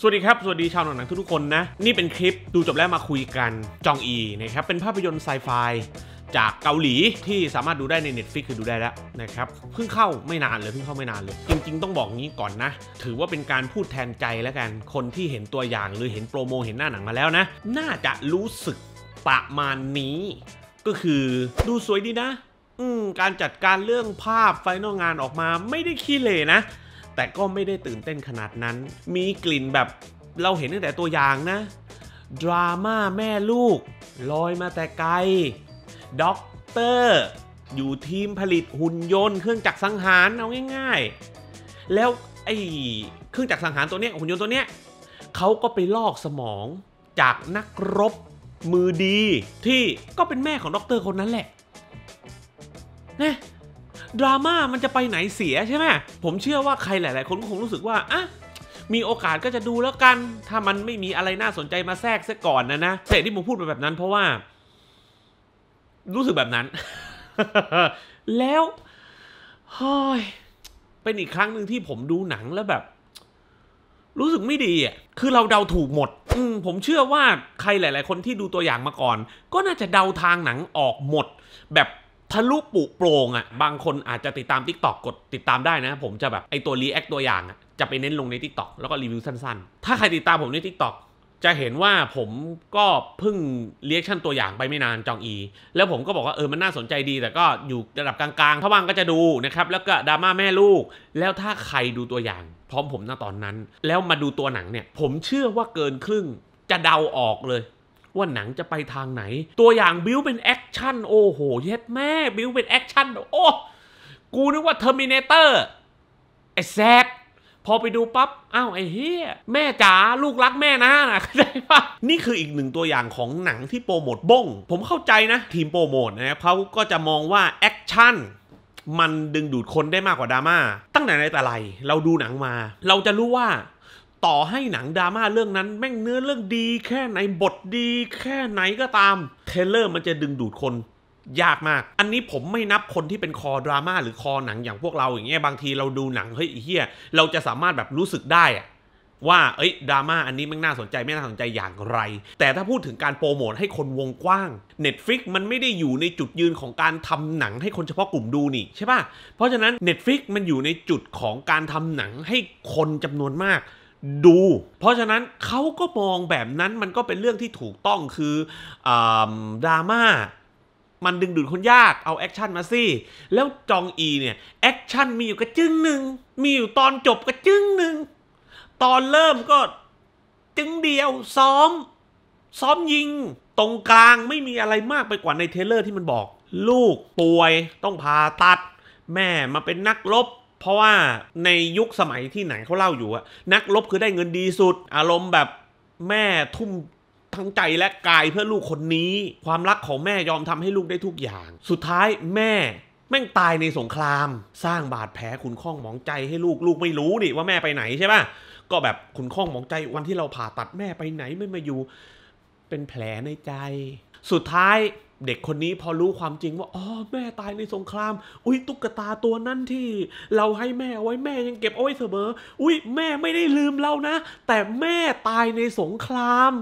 สวัสดีครับ สวัสดีชาวหนังทุกกคนนะ นี่เป็นคลิปดูจบแล้วมาคุยกันจองอีนะครับ เป็นภาพยนตร์ไซไฟจากเกาหลีที่สามารถดูได้ใน Netflix คือดูได้แล้วนะครับ เพิ่งเข้าไม่นานเลยเพิ่งเข้าไม่นานเลย จริงๆ ต้องบอกงี้ก่อนนะ ถือว่าเป็นการพูดแทนใจแล้วกันคนที่เห็นตัวอย่างหรือเห็นโปรโมเห็นหน้าหนังมาแล้วนะ น่าจะรู้สึกประมาณนี้ ก็คือดูสวยดีนะ อืการจัดการเรื่องภาพไฟนอลงานออกมาไม่ได้ขี้เลยนะแต่ก็ไม่ได้ตื่นเต้นขนาดนั้น มีกลิ่นแบบเราเห็นตั้งแต่ตัวอย่างนะ ดราม่าแม่ลูกลอยมาแต่ไกลด็อกเตอร์อยู่ทีมผลิตหุ่นยนต์เครื่องจักรสังหารเอาง่าย ๆ แล้วไอ้เครื่องจักรสังหารตัวเนี้ยหุ่นยนต์ตัวเนี้ยเขาก็ไปลอกสมองจากนักรบมือดี ที่ก็เป็นแม่ของด็อกเตอร์คนนั้นแหละ นะดราม่ามันจะไปไหนเสียใช่ไหมผมเชื่อว่าใครหลาย ๆ คนก็คงรู้สึกว่าอ่ะมีโอกาสก็จะดูแล้วกัน ถ้ามันไม่มีอะไรน่าสนใจมาแทรกซะก่อนนะนะเต่ที่ผมพูดไปแบบนั้น เพราะว่า รู้สึกแบบนั้นแล้วเฮ้ยเป็นอีกครั้งหนึ่งที่ผมดูหนังแล้วแบบ รู้สึกไม่ดีอ่ะคือเราเดาถูกหมด อืมผมเชื่อว่าใครหลายๆ คนที่ดูตัวอย่างมาก่อน ก็น่าจะเดาทางหนังออกหมด แบบทะลุปุโปรงอะ่ะบางคนอาจจะติดตามทิกตอกกดติดตามได้นะ ผมจะแบบไอตัวรีแอคตัวอย่างอะ่ะจะไปเน้นลงในทิกตอกแล้วก็รีวิวสั้น ๆถ้าใครติดตามผมในทิกตอกจะเห็นว่าผมก็เพิ่งเรียกชั่นตัวอย่างไปไม่นานจองอีแล้วผมก็บอกว่าเออมันน่าสนใจดี แต่ก็อยู่ระดับกลางๆถ้าว่างก็จะดูนะครับแล้วก็ดราม่าแม่ลูก แล้วถ้าใครดูตัวอย่างพร้อมผมณตอนนั้น แล้วมาดูตัวหนังเนี่ย ผมเชื่อว่าเกินครึ่งจะเดาออกเลยว่าหนังจะไปทางไหน ตัวอย่างบิวเป็นแอคชั่นโอ้โหเย็ดแม่บิวเป็นแอคชั่นโอ้ กูนึกว่าเทอร์มินเตอร์ไอ้แซดพอไปดูปับ๊บอ้าวไอ้เฮียแม่จ๋าลูกรักแม่นะนะได้ปะนี่คืออีกหนึ่งตัวอย่างของหนังที่โปรโมทบ้ง ผมเข้าใจนะ ทีมโปรโมทนะเขาก็จะมองว่าแอคชั่นมันดึงดูดคนได้มากกว่าดราม่าตั้งแต่ในแต่ไรเราดูหนังมา เราจะรู้ว่าต่อให้หนังดราม่าเรื่องนั้นแม่งเนื้อเรื่องดีแค่ไหนบทดี แค่ไหนก็ตามเทเลอร์มันจะดึงดูดคนยากมาก อันนี้ผมไม่นับคนที่เป็นคอดราม่าหรือคอหนัง อย่างพวกเราอย่างเงี้ยบางทีเราดูหนังเฮ้ยเฮียเราจะสามารถแบบรู้สึกได้ว่าเอ้ยดราม่าอันนี้แม่งน่าสนใจไม่น่าสนใจอย่างไร แต่ถ้าพูดถึงการโปรโมทให้คนวงกว้าง Netflix มันไม่ได้อยู่ในจุดยืนของการทำหนัง ให้คนเฉพาะกลุ่มดูนี่ใช่ป่ะเพราะฉะนั้น Netflix มันอยู่ในจุดของการทำหนังให้คนจำนวนมากดู เพราะฉะนั้นเขาก็มองแบบนั้น มันก็เป็นเรื่องที่ถูกต้องคือดราม่ามันดึงดูดคนยาก เอาแอคชั่นมาสิ แล้วจองอีเนี่ยแอคชั่นมีอยู่กระจึงหนึ่ง มีอยู่ตอนจบกระจึงหนึ่ง ตอนเริ่มก็จึงเดียวซ้อม ซ้อมยิง ตรงกลางไม่มีอะไรมากไปกว่าในเทเลอร์ที่มันบอก ลูกป่วยต้องผ่าตัด แม่มาเป็นนักรบเพราะว่าในยุคสมัยที่หนังเขาเล่าอยู่อะนักรบคือได้เงินดีสุด อารมณ์แบบแม่ทุ่มทั้งใจและกายเพื่อลูกคนนี้ ความรักของแม่ยอมทำให้ลูกได้ทุกอย่าง สุดท้ายแม่แม่งตายในสงคราม สร้างบาดแผลขุนข้องหมองใจให้ลูกลูกไม่รู้นี่ว่าแม่ไปไหนใช่ปะก็แบบ ขุนข้องหมองใจวันที่เราผ่าตัดแม่ไปไหนไม่มาอยู่เป็นแผลในใจ สุดท้ายเด็กคนนี้พอรู้ความจริงว่าอ๋อแม่ตายในสงคราม อุ้ยตุ๊กตาตัวนั้นที่ เราให้แม่เอาไว้แม่ยังเก็บเอาไว้เสมออุ้ยแม่ไม่ได้ลืมเรานะ แต่แม่ตายในสงคราม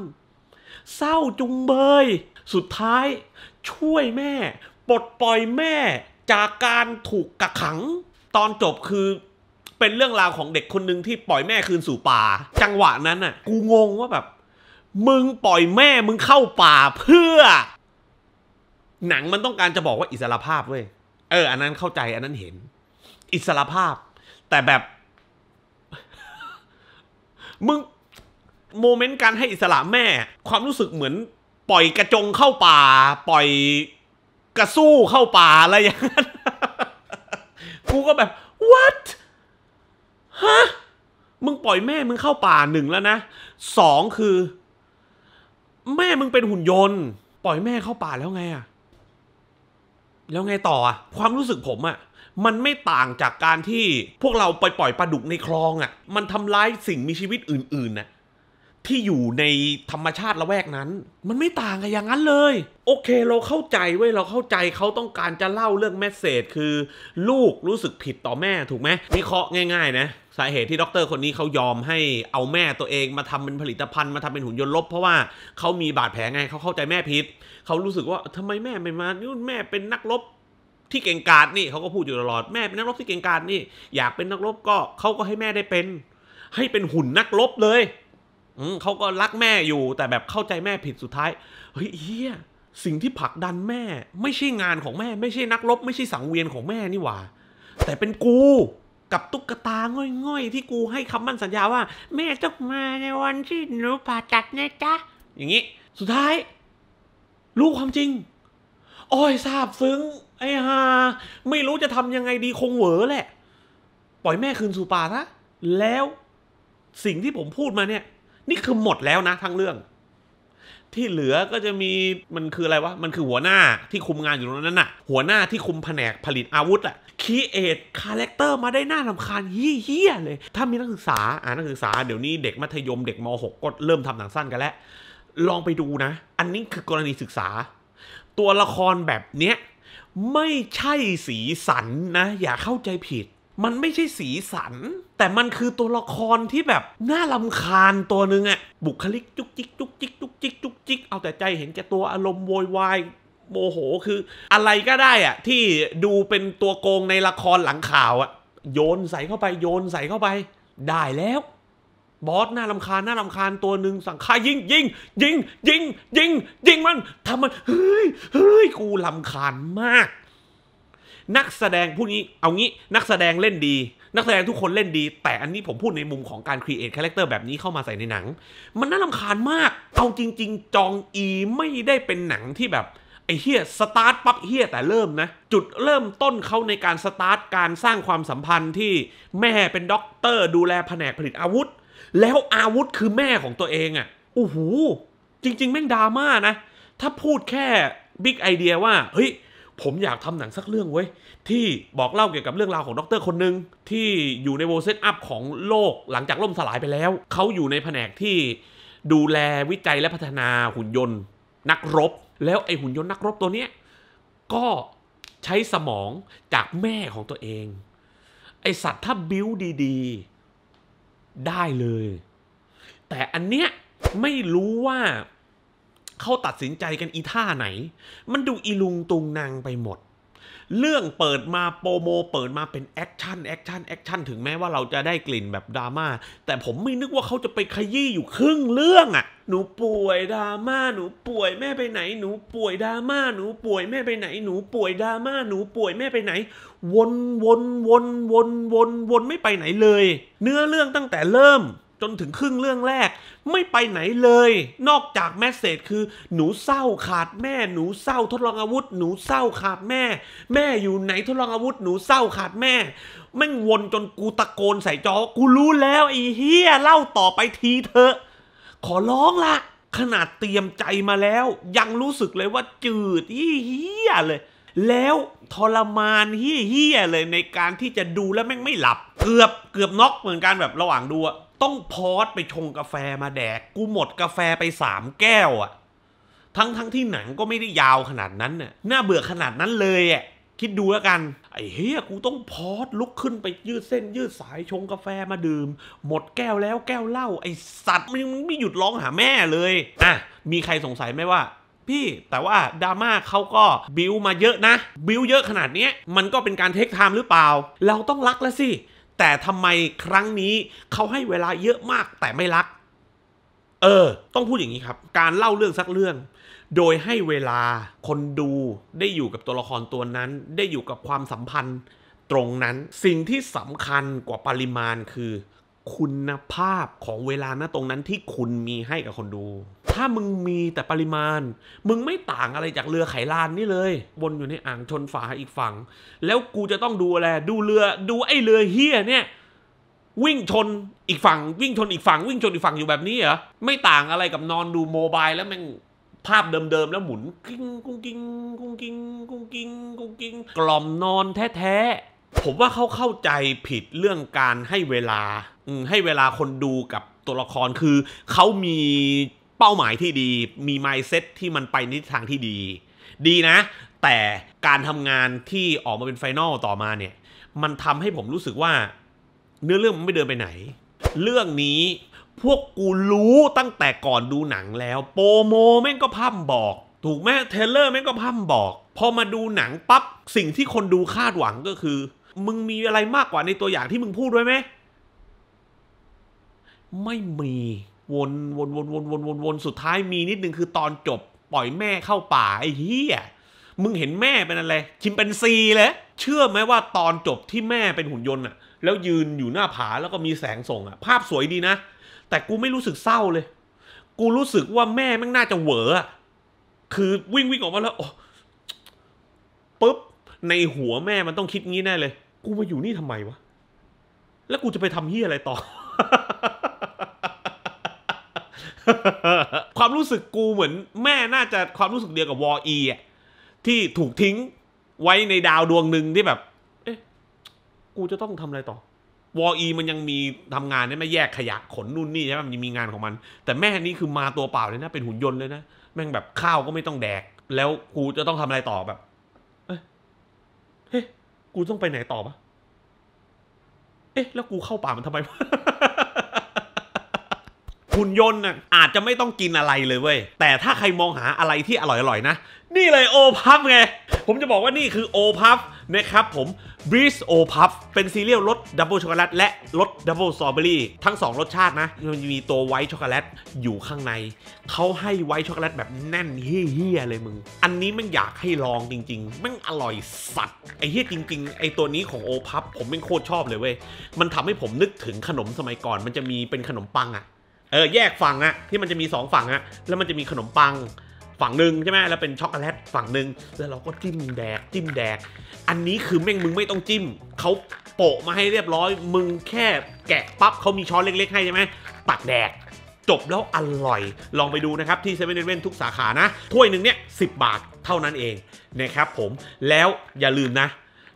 เศร้าจุงเบย สุดท้าย ช่วยแม่ปลดปล่อยแม่จากการถูกกักขัง ตอนจบคือ เป็นเรื่องราวของเด็กคนหนึ่งที่ปล่อยแม่คืนสู่ป่า จังหวะนั้นน่ะกูงงว่าแบบ มึงปล่อยแม่มึงเข้าป่าเพื่อหนังมันต้องการจะบอกว่าอิสระภาพเว้ย เออ อันนั้นเข้าใจอันนั้นเห็น อิสระภาพ แต่แบบ มึง โมเมนต์การให้อิสระแม่ ความรู้สึกเหมือน ปล่อยกระจงเข้าป่า ปล่อยกระสู้เข้าป่า อะไรอย่างนั้นกูก็แบบ what ฮะมึงปล่อยแม่มึงเข้าป่าหนึ่งแล้วนะสองคือ แม่มึงเป็นหุ่นยนต์ ปล่อยแม่เข้าป่าแล้วไงอะแล้วไงต่ออะความรู้สึกผมอะมันไม่ต่างจากการที่พวกเราไปปล่อยปลาดุกในคลองอะมันทำร้ายสิ่งมีชีวิตอื่นๆนะที่อยู่ในธรรมชาติละแวกนั้น มันไม่ต่างกันอย่างนั้นเลย โอเคเราเข้าใจเว้ยเราเข้าใจเขาต้องการจะเล่าเรื่องแมสเซจคือ ลูกรู้สึกผิดต่อแม่ถูกไหมวิเคราะห์ง่ายๆ นะสาเหตุที่ด็อกเตอร์คนนี้เขายอมให้เอาแม่ตัวเองมาทำเป็นผลิตภัณฑ์ มาทำเป็นหุ่นยนต์ลบเพราะว่าเขามีบาดแผลไงเขาเข้าใจแม่พิษเขารู้สึกว่าทำไมแม่ไม่มานี่แม่เป็นนักลบที่เก่งกาจนี่เขาก็พูดอยู่ตลอดแม่เป็นนักรบที่เก่งกาจนี่ อยากเป็นนักรบก็เขาก็ให้แม่ได้เป็น ให้เป็นหุ่นนักรบเลยเขาก็รักแม่อยู่ แต่แบบเข้าใจแม่ผิดสุดท้ายเฮ้ยเฮียสิ่งที่ผลักดันแม่ ไม่ใช่งานของแม่ ไม่ใช่นักรบไม่ใช่สังเวียนของแม่นี่หว่าแต่เป็นกูกับตุ๊กตาง่อยๆ ที่กูให้คำมั่นสัญญาว่า แม่ต้องมาในวันที่หนูผ่าตัดนะจ๊ะ อย่างนี้ สุดท้าย รู้ความจริงโอ้ยทราบซึ้งไอ้ฮาไม่รู้จะทำยังไงดีคงเหวอแหละ ปล่อยแม่คืนสู่ป่าซะแล้วสิ่งที่ผมพูดมาเนี่ย นี่คือหมดแล้วนะทั้งเรื่องที่เหลือก็จะมีมันคืออะไรวะ มันคือหัวหน้าที่คุมงานอยู่ตรงนั้นน่ะ หัวหน้าที่คุมแผนกผลิตอาวุธอะคีเอทคาแรคเตอร์มาได้หน้าลำคาญเฮี้ยเลย ถ้ามีนักศึกษาอ่านักศึกษาเดี๋ยวนี้เด็กมัธยมเด็กม .6 ก็เริ่มทำหนังสั้นกันแล้ว ลองไปดูนะ อันนี้คือกรณีศึกษา ตัวละครแบบเนี้ยไม่ใช่สีสันนะ อย่าเข้าใจผิด มันไม่ใช่สีสัน แต่มันคือตัวละครที่แบบน่าลำคาญตัวหนึ่งอะบุคลิกจุกจิกจุกจิกจุกจิกจุกเอาแต่ใจเห็นแก่ตัวอารมณ์โวยวายโมโหคือ อะไรก็ได้อะที่ดูเป็นตัวโกงในละครหลังข่าวอะโยนใส่เข้าไปโยนใส่เข้าไป ได้แล้ว บอสหน้าลำคาญน้าลำคาญ ตัวหนึ่งสั่งขายิงยิงยิงยิงยิงยิงมันทำมัน เฮ้ยเฮ้ยกูลำคาญมาก นักแสดงผู้นี้ เอางี้ นักแสดงเล่นดีนักแสดงทุกคนเล่นดี แต่อันนี้ผมพูดในมุมของการครีเอทคาแรคเตอร์แบบนี้เข้ามาใส่ในหนัง มันน่าลำคาญมาก เอาจริง ๆ จองอีไม่ได้เป็นหนังที่แบบ ไอ้เฮียสตาร์ทปั๊บเฮียแต่เริ่มนะ จุดเริ่มต้นเขาในการสตาร์ท การสร้างความสัมพันธ์ที่แม่เป็นด็อกเตอร์ดูแลแผนกผลิตอาวุธ แล้วอาวุธคือแม่ของตัวเองอะ่ะโอ้โหจริงๆแม่งดราม่านะถ้าพูดแค่บิ๊กไอเดียว่าเฮ้ยผมอยากทำหนังสักเรื่องเว้ย ที่บอกเล่าเกี่ยวกับเรื่องราวของด็อกเตอร์คนหนึ่งที่อยู่ในโวเซตอัพของโลกหลังจากล่มสลายไปแล้ว เขาอยู่ในแผนกที่ดูแลวิจัยและพัฒนาหุ่นยนต์ นักรบ แล้วไอหุ่นยนต์นักรบตัวเนี้ย ก็ใช้สมองจากแม่ของตัวเองไอสัตว์ถ้าบิ้วดีๆ ได้เลย แต่อันเนี้ยไม่รู้ว่าเขาตัดสินใจกันอีท่าไหน มันดูอีลุงตุงนางไปหมด เรื่องเปิดมาโปรโมเปิดมาเป็นแอคชั่นแอคชั่นแอคชั่นถึงแม้ว่าเราจะได้กลิ่นแบบดราม่าแต่ผมไม่นึกว่าเขาจะไปขยี้อยู่ครึ่งเรื่องอะ่ะหนูป่วยดราม่าหนู ป่วยแม่ไปไหนหนู ป่วยดราม่าหนูป่วยแม่ไปไหนหนูป่วยดราม่าหนู ป่วยแม่ไปไหน วนวนวนวนวนวนไม่ไปไหนเลย เนื้อเรื่องตั้งแต่เริ่มจนถึงครึ่งเรื่องแรกไม่ไปไหนเลย นอกจากแมสเซจคือ หนูเศร้าขาดแม่หนูเศร้าทดลองอาวุธหนูเศร้าขาดแม่ แม่อยู่ไหนทดลองอาวุธหนูเศร้าขาดแม่แม่งวนจนกูตะโกนใส่จอกูรู้แล้วไอ้เฮียเล่าต่อไปทีเถอะ ขอร้องละขนาดเตรียมใจมาแล้ว ยังรู้สึกเลยว่าจืดเฮียเลย แล้วทรมานเฮี้ยเลยในการที่จะดูแล้วแม่งไม่หลับเกือบเกือบน็อกเหมือนกันแบบระหว่างดูอะต้องพอสไปชงกาแฟมาแดก กูหมดกาแฟไปสามแก้วอะทั้งทั้งที่หนังก็ไม่ได้ยาวขนาดนั้น น่ะ น่าเบื่อขนาดนั้นเลยอะคิดดูแล้วกัน ไอ้เฮียกูต้องพอสลุกขึ้นไปยืดเส้นยืดสายชงกาแฟมาดื่ม หมดแก้วแล้วแก้วเหล้าไอ้สัตว์มันไม่หยุดร้องหาแม่เลย อ่ะมีใครสงสัยไหมว่า พี่แต่ว่าดราม่าเขาก็บิวมาเยอะนะ บิวเยอะขนาดนี้มันก็เป็นการเทคไทม์หรือเปล่า เราต้องรักแล้วสิแต่ทำไมครั้งนี้ เขาให้เวลาเยอะมากแต่ไม่รัก เออ ต้องพูดอย่างนี้ครับ การเล่าเรื่องสักเรื่อง โดยให้เวลาคนดู ได้อยู่กับตัวละครตัวนั้น ได้อยู่กับความสัมพันธ์ ตรงนั้น สิ่งที่สำคัญกว่าปริมาณคือคุณภาพของเวลาณตรงนั้นที่คุณมีให้กับคนดู ถ้ามึงมีแต่ปริมาณ มึงไม่ต่างอะไรจากเรือไขลานนี่เลย วนอยู่ในอ่างชนฝาอีกฝั่ง แล้วกูจะต้องดูอะไร ดูเรือ ดูไอ้เรือเฮียเนี่ย วิ่งชนอีกฝั่ง วิ่งชนอีกฝั่ง วิ่งชนอีกฝั่ง อยู่แบบนี้เหรอ ไม่ต่างอะไรกับนอนดูโมบายแล้วแม่งภาพเดิม ๆ แล้วหมุนกิ้งกุ้งกิ้งกุ้งกิ้งกุ้งกิ้งกุ้งกิ้ง กล่อมนอนแท้ๆ ผมว่าเขาเข้าใจผิดเรื่องการให้เวลาให้เวลาคนดูกับตัวละครคือเขามีเป้าหมายที่ดี มีไมเซ็ตที่มันไปในทางที่ดี ดีนะ แต่การทำงานที่ออกมาเป็นไฟนอลต่อมาเนี่ย มันทำให้ผมรู้สึกว่า เนื้อเรื่องมันไม่เดินไปไหน เรื่องนี้พวกกูรู้ตั้งแต่ก่อนดูหนังแล้ว โปรโมแม่งก็พั่มบอก ถูกแม่เทเลอร์แม่งก็พั่มบอก พอมาดูหนังปั๊บ สิ่งที่คนดูคาดหวังก็คือ มึงมีอะไรมากกว่าในตัวอย่างที่มึงพูดไว้ไหมไม่มีวนวนวนวนวนวนวนสุดท้ายมีนิดนึงคือตอนจบปล่อยแม่เข้าป่าไอ้เหี้ยมึงเห็นแม่เป็นอะไร ชิมเป็นซีเลยเชื่อไหมว่าตอนจบที่แม่เป็นหุ่นยนต์อะแล้วยืนอยู่หน้าผาแล้วก็มีแสงส่งอะภาพสวยดีนะ แต่กูไม่รู้สึกเศร้าเลย กูรู้สึกว่าแม่แม่งน่าจะเหวอะคือวิ่งวิ่งออกมาแล้วปุ๊บในหัวแม่มันต้องคิดงี้แน่เลย กูมาอยู่นี่ทำไมวะแล้วกูจะไปทำเฮียอะไรต่อความรู้สึกกูเหมือน แม่น่าจะความรู้สึกเดียวกับวอีอ่ะที่ถูกทิ้งไว้ในดาวดวงหนึ่งที่แบบ เอ๊ะ กูจะต้องทำอะไรต่อวอี มันยังมีทำงานได้ไม่แยกขยะขนนู่นนี่ ใช่ไหมมันมีงานของมัน แต่แม่นี่คือมาตัวเปล่าเลยนะ เป็นหุ่นยนต์เลยนะ แม่งแบบข้าวก็ไม่ต้องแดก แล้วกูจะต้องทำอะไรต่อแบบ เอ๊ะฮ้กูต้องไปไหนต่อปะเอ๊ะ แล้วกูเข้าป่ามันทำไมุ่นยนต์น่ะ อาจจะไม่ต้องกินอะไรเลยเว้ย แต่ถ้าใครมองหาอะไรที่อร่อยๆนะ นี่เลยโอพับไง ผมจะบอกว่านี่คือโอพับนะครับผมบริสโอพัฟ เป็นซีเรียลรสดับเบิลช็อกโกแลตและรสดับเบิลสตรอเบอรี่ทั้ง 2 รสชาตินะ มันมีตัวไวท์ช็อกโกแลตอยู่ข้างใน เขาให้ไวท์ช็อกโกแลตแบบแน่นเฮี้ยเลยมึง อันนี้มันอยากให้ลองจริงๆ มันอร่อยสัตว์ไอ้เฮี้ยจริงๆ ไอ้ตัวนี้ของโอพัฟผมเป็นโคตรชอบเลยเว้ย มันทำให้ผมนึกถึงขนมสมัยก่อน มันจะมีเป็นขนมปังอะเออแยกฝั่งอะที่มันจะมี 2 ฝั่งอะแล้วมันจะมีขนมปังฝั่งหนึ่งใช่ไหมแล้วเป็นช็อกโกแลตฝั่งหนึ่งแล้วเราก็จิ้มแดกจิ้มแดก อันนี้คือแม่งมึงไม่ต้องจิ้ม เขาโปะมาให้เรียบร้อย มึงแค่แกะปั๊บเขามีช้อนเล็กๆให้ใช่ไหมตัดแดกจบแล้วอร่อยลองไปดูนะครับที่เซเว่นเว่นทุกสาขานะ ถ้วยหนึ่งเนี้ยสิบาทเท่านั้นเองนะครับ ผมแล้วอย่าลืมนะ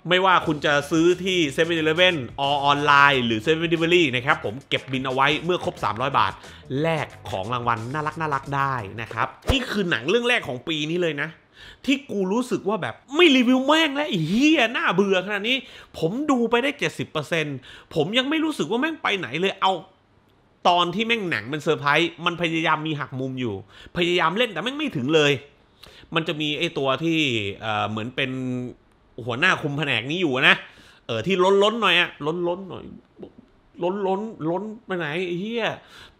ไม่ว่าคุณจะซื้อที่เ e เ e ่ e อออนไลน์ หรือเ e เ e ่ e อนะครับ ผมเก็บบินเอาไว้เมื่อครบ 300 บาทแลกของรางวัลน่ารักน่ารักได้นะครับ นี่คือหนังเรื่องแรกของปีนี้เลยนะ ที่กูรู้สึกว่าแบบไม่รีวิวแม่งแล้วอเฮียน่าเบื่อขนาดนี้ ผมดูไปได้ 70%ผมยังไม่รู้สึกว่าแม่งไปไหนเลยเอาตอนที่แม่งหนังมันเซอร์ไพรส์มันพยายามมีหักมุมอยู่ พยายามเล่นแต่แม่งไม่ถึงเลย มันจะมีไอ้ตัวที่เหมือนเป็นหัวหน้าคุมแผนกนี้อยู่นะ เออที่ล้นล้นหน่อยอะล้นล้นหน่อย ล้นล้นล้นไปไหนไอ้เหี้ย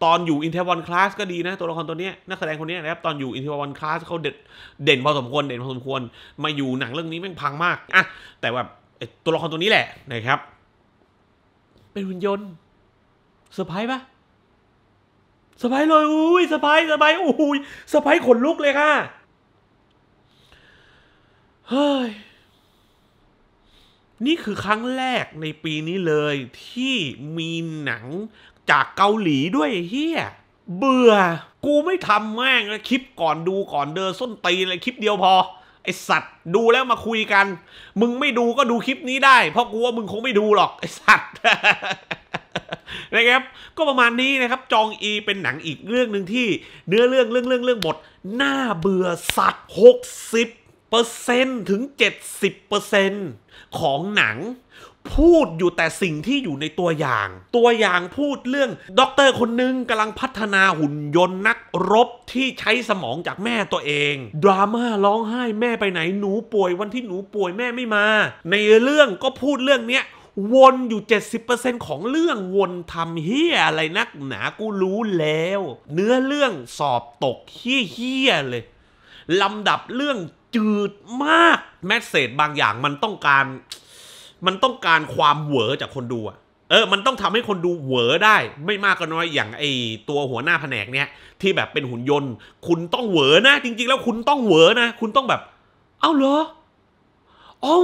ตอนอยู่อินเทอร์วันคลาสก็ดีนะตัวละครตัวเนี้ยนักแสดงคนนี้นะครับ ตอนอยู่อินเทอร์วันคลาสเขาเด็ดเด่นพอสมควร เด่นพอสมควร มาอยู่หนังเรื่องนี้แม่งพังมากอะแต่แบบตัวละครตัวนี้แหละนะครับ เป็นหุ่นยนต์เซอร์ไพรส์ปะเซอร์ไพรส์เลยอุ้ยเซอร์ไพรส์เซอร์ไพรส์อุ้ยเซอร์ไพรส์ขนลุกเลยค่ะเฮ้ยนี่คือครั้งแรกในปีนี้เลยที่มีหนังจากเกาหลีด้วยเฮียเบื่อ กูไม่ทำแม่งคลิปก่อนดูก่อนเดินส้นตีอะไรคลิปเดียวพอไอสัตว์ดูแล้วมาคุยกัน มึงไม่ดูก็ดูคลิปนี้ได้เพราะกูว่ามึงคงไม่ดูหรอกไอสัตว์นะครับก็ประมาณนี้นะครับจองอีเป็นหนังอีกเรื่องหนึ่งที่เนื้อเรื่องเรื่องเรื่องเรื่องบทน่าเบื่อสัตว์หกสิบเปอร์เซ็นต์ถึง70%ของหนังพูดอยู่แต่สิ่งที่อยู่ในตัวอย่าง ตัวอย่างพูดเรื่องด็อกเตอร์คนหนึ่งกำลังพัฒนาหุ่นยนต์นักรบที่ใช้สมองจากแม่ตัวเองดราม่าร้องไห้แม่ไปไหนหนูป่วยวันที่หนูป่วยแม่ไม่มา ในเรื่องก็พูดเรื่องเนี้ยวนอยู่70%ของเรื่องวนทำเฮี้ยอะไรนักหนากูรู้แล้ว เนื้อเรื่องสอบตกเฮี้ยเลยลำดับเรื่องจืดมากแมสเซจบางอย่างมันต้องการ มันต้องการความเหวอจากคนดูอะเออมันต้องทำให้คนดูเหวอได้ ไม่มากก็น้อยอย่างไอตัวหัวหน้าแผนกเนี้ยที่แบบเป็นหุ่นยนต์ คุณต้องเหวอนะ จริง ๆ แล้วคุณต้องเหวอนะคุณต้องแบบ เอ้าเหรอเอ้า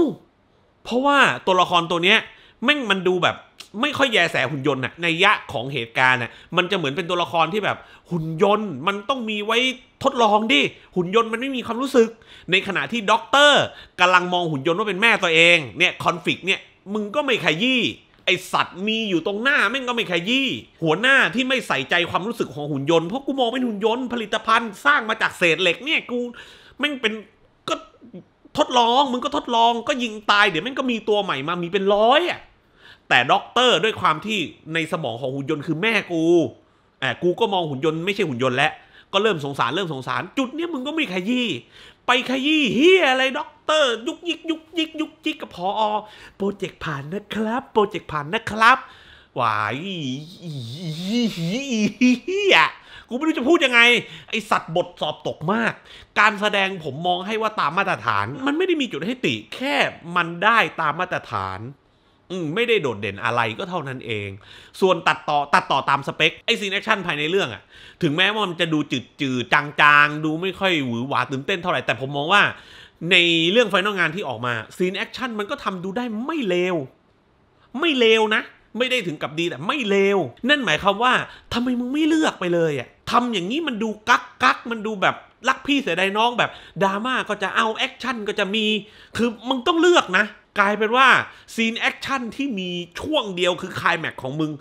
เพราะว่าตัวละครตัวเนี้ยแม่งมันดูแบบไม่ค่อยแยแสหุ่นยนต์น่ะในยะของเหตุการณ์น่ะมันจะเหมือนเป็นตัวละครที่แบบหุ่นยนต์ มันต้องมีไว้ทดลองดิหุ่นยนต์มันไม่มีความรู้สึก ในขณะที่ด็อกเตอร์กำลังมองหุ่นยนต์ว่าเป็นแม่ตัวเองเนี่ยคอนฟ lict เนี่ยมึงก็ไม่ขยี้ไอสัตว์มีอยู่ตรงหน้าแม่งก็ไม่ขยี้หัวหน้าที่ไม่ใส่ใจความรู้สึกของหุ่นยนต์เพราะกูมองเป็นหุ่นยนต์ผลิตภัณฑ์สร้างมาจากเศษเหล็กเนี่ยกูแม่งเป็นก็ทดลองมึงก็ทดลองก็ยิงตายเดี๋ยวแม่งก็มีตัวใหม่มามีเป็นร้อยอ่ะแต่ด็อกเตอร์ด้วยความที่ในสมองของหุ่นยนต์คือแม่กูแอบกูก็มองหุ่นยนต์ไม่ใช่หุ่นยนต์แล้วก็เริ่มสงสารเริ่มสงสารจุดนี้มึงก็ไม่ขยี้ไปขยี้เฮียอะไรด็อกเตอร์ยุกยิกยุกยิกยุกยิกกับพอโปรเจกต์ผ่านนะครับโปรเจกต์ผ่านนะครับหวายเฮียกูไม่รู้จะพูดยังไงไอสัตว์บทสอบตกมาก การแสดงผมมองให้ว่าตามมาตรฐาน มันไม่ได้มีจุดให้ติ แค่มันได้ตามมาตรฐานไม่ได้โดดเด่นอะไรก็เท่านั้นเอง ส่วนตัดต่อตัดต่อตามสเปค ไอซีนแอคชั่นภายในเรื่องอะถึงแม้ว่ามันจะดูจืด จืดจาง ๆ ดูไม่ค่อยหวือหวาตื่นเต้นเท่าไหร่แต่ผมมองว่า ในเรื่องไฟนอลงานที่ออกมาซีนแอคชั่นมันก็ทำดูได้ไม่เลวไม่เลวนะ ไม่ได้ถึงกับดีแต่ไม่เลวนั่นหมายความว่า ทำไมมึงไม่เลือกไปเลยอะทำอย่างนี้มันดูกักกักมันดูแบบรักพี่เสียดายน้องแบบดราม่าก็จะเอาแอคชั่นก็จะมี คือมึงต้องเลือกนะกลายเป็นว่า ซีนแอคชั่นที่มีช่วงเดียวคือคลายแม็กของมึง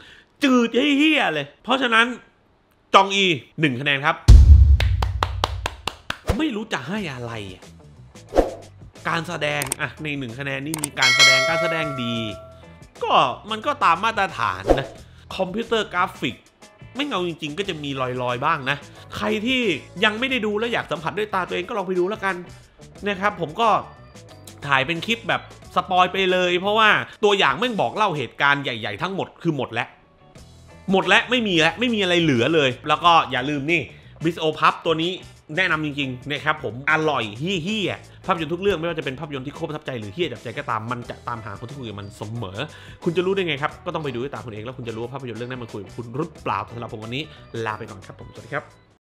จืดเฮี้ยเลย เพราะฉะนั้นจองอีหนึ่งคะแนน ครับ ไม่รู้จะให้อะไร การแสดงอ่ะในหนึ่งคะแนน นี่มีการแสดงการแสดงดี ก็มันก็ตามมาตรฐานนะ คอมพิวเตอร์กราฟิก ไม่เงาจริงๆ ก็จะมีลอยๆบ้างนะ ใครที่ยังไม่ได้ดูแล้ว อยากสัมผัสด้วยตาตัวเองก็ลองไปดูแล้วกันนะครับ ผมก็ถ่ายเป็นคลิปแบบสปอยไปเลย เพราะว่าตัวอย่างแม่งบอกเล่าเหตุการณ์ใหญ่ๆทั้งหมดคือหมดแล้วหมดแล้วไม่มีแล้วไม่มีอะไรเหลือเลย แล้วก็อย่าลืมนี่บิสโอพับตัวนี้แนะนำจริงๆนะครับผมอร่อยเฮี้ยภาพยนตร์ทุกเรื่องไม่ว่าจะเป็นภาพยนตร์ที่โคตรประทับใจหรือเฮี้ยจับใจก็ตามมันจะตามหาคนที่คุยกับมันเสมอ คุณจะรู้ได้ไงครับก็ต้องไปดูด้วยตาคุณเองแล้วคุณจะรู้ว่าภาพยนตร์เรื่องนั้นมันคุยกับคุณรึเปล่าสำหรับผมวันนี้ลาไปก่อนครับผมสวัสดีครับ